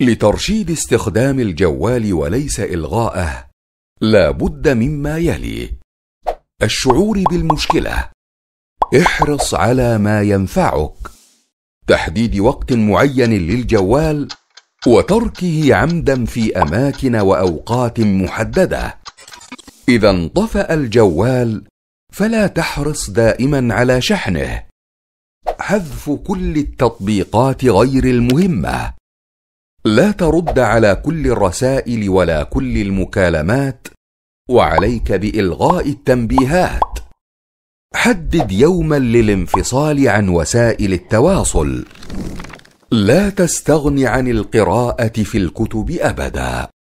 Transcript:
لترشيد استخدام الجوال وليس الغائه لا بد مما يلي الشعور بالمشكله احرص على ما ينفعك تحديد وقت معين للجوال وتركه عمدا في اماكن واوقات محدده اذا انطفا الجوال فلا تحرص دائما على شحنه حذف كل التطبيقات غير المهمه لا ترد على كل الرسائل ولا كل المكالمات وعليك بالغاء التنبيهات حدد يوما للانفصال عن وسائل التواصل لا تستغن عن القراءه في الكتب ابدا